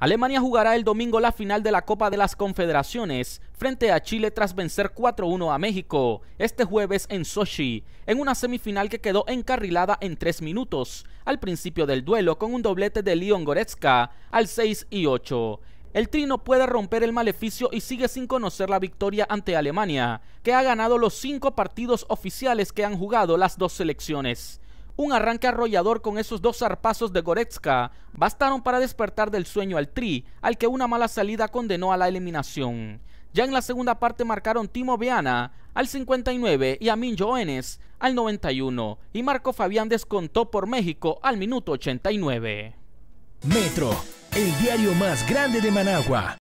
Alemania jugará el domingo la final de la Copa de las Confederaciones frente a Chile tras vencer 4-1 a México este jueves en Sochi, en una semifinal que quedó encarrilada en 3 minutos al principio del duelo con un doblete de Leon Goretzka al 6 y 8. El Trino puede romper el maleficio y sigue sin conocer la victoria ante Alemania, que ha ganado los cinco partidos oficiales que han jugado las dos selecciones. Un arranque arrollador con esos dos zarpazos de Goretzka bastaron para despertar del sueño al Tri, al que una mala salida condenó a la eliminación. Ya en la segunda parte marcaron Timo Viana al 59 y Amin Joenes al 91 y Marco Fabián descontó por México al minuto 89. Metro, el diario más grande de Managua.